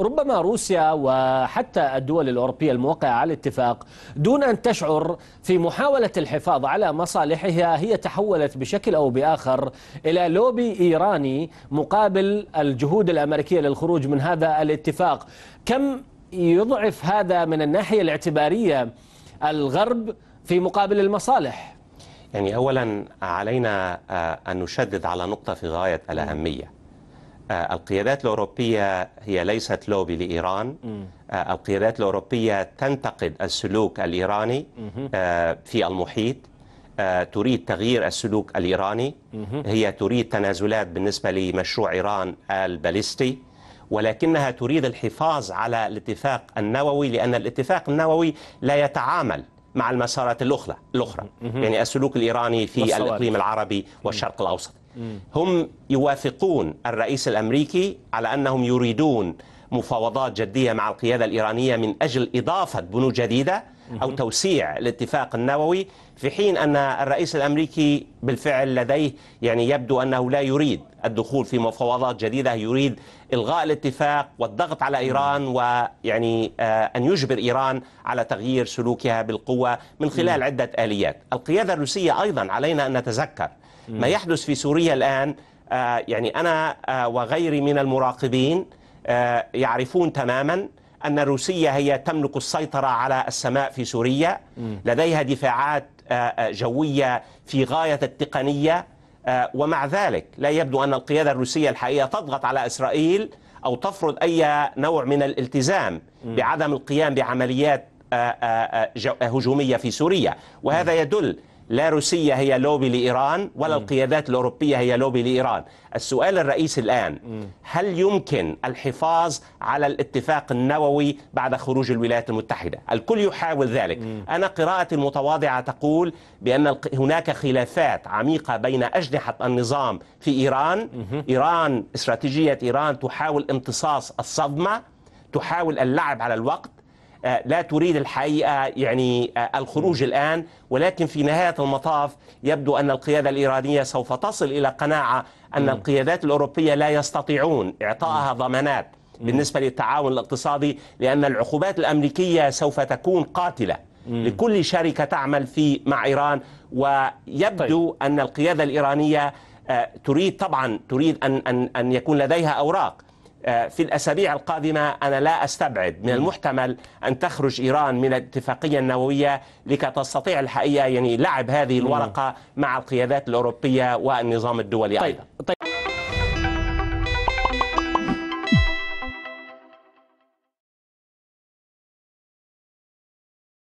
ربما روسيا وحتى الدول الأوروبية الموقعة على الاتفاق دون أن تشعر في محاولة الحفاظ على مصالحها هي تحولت بشكل أو بآخر إلى لوبي إيراني مقابل الجهود الأمريكية للخروج من هذا الاتفاق كم يضعف هذا من الناحية الاعتبارية الغرب في مقابل المصالح؟ يعني اولا علينا آه، ان نشدد على نقطه في غايه الاهميه آه، القيادات الأوروبية هي ليست لوبي لإيران آه، القيادات الأوروبية تنتقد السلوك الإيراني آه، في المحيط تريد تغيير السلوك الإيراني هي تريد تنازلات بالنسبة لمشروع إيران الباليستي ولكنها تريد الحفاظ على الاتفاق النووي لأن الاتفاق النووي لا يتعامل مع المسارات الأخرى الأخرى يعني السلوك الإيراني في الإقليم العربي والشرق الأوسط هم يوافقون الرئيس الامريكي على انهم يريدون مفاوضات جديه مع القياده الايرانيه من اجل اضافه بنود جديده او توسيع الاتفاق النووي في حين ان الرئيس الامريكي بالفعل لديه يعني يبدو انه لا يريد الدخول في مفاوضات جديده يريد الغاء الاتفاق والضغط على ايران ويعني آه، ان يجبر ايران على تغيير سلوكها بالقوه من خلال عده اليات. القياده الروسيه ايضا علينا ان نتذكر ما يحدث في سوريا الآن آه، يعني أنا آه، وغيري من المراقبين آه، يعرفون تماما أن روسيا هي تملك السيطرة على السماء في سوريا لديها دفاعات جوية في غاية التقنية ومع ذلك لا يبدو أن القيادة الروسية الحقيقة تضغط على إسرائيل أو تفرض أي نوع من الالتزام بعدم القيام بعمليات هجومية في سوريا وهذا يدل لا روسيا هي لوبي لإيران ولا م. القيادات الأوروبية هي لوبي لإيران السؤال الرئيسي الآن م. هل يمكن الحفاظ على الاتفاق النووي بعد خروج الولايات المتحدة الكل يحاول ذلك م. أنا قراءتي المتواضعة تقول بأن هناك خلافات عميقة بين أجنحة النظام في إيران م. إيران استراتيجية إيران تحاول امتصاص الصدمة تحاول اللعب على الوقت آه، لا تريد الحقيقة يعني آه، الخروج الآن ولكن في نهاية المطاف يبدو أن القيادة الإيرانية سوف تصل إلى قناعة أن القيادات الأوروبية لا يستطيعون إعطائها ضمانات بالنسبة للتعاون الاقتصادي لأن العقوبات الأمريكية سوف تكون قاتلة لكل شركة تعمل في مع إيران ويبدو طيب. أن القيادة الإيرانية آه، تريد طبعا تريد أن, أن, أن يكون لديها أوراق آه، في الأسابيع القادمة أنا لا أستبعد من المحتمل أن تخرج إيران من الاتفاقية النووية لكي تستطيع الحقيقة يعني لعب هذه الورقة مع القيادات الأوروبية والنظام الدولي طيب. أيضا طيب.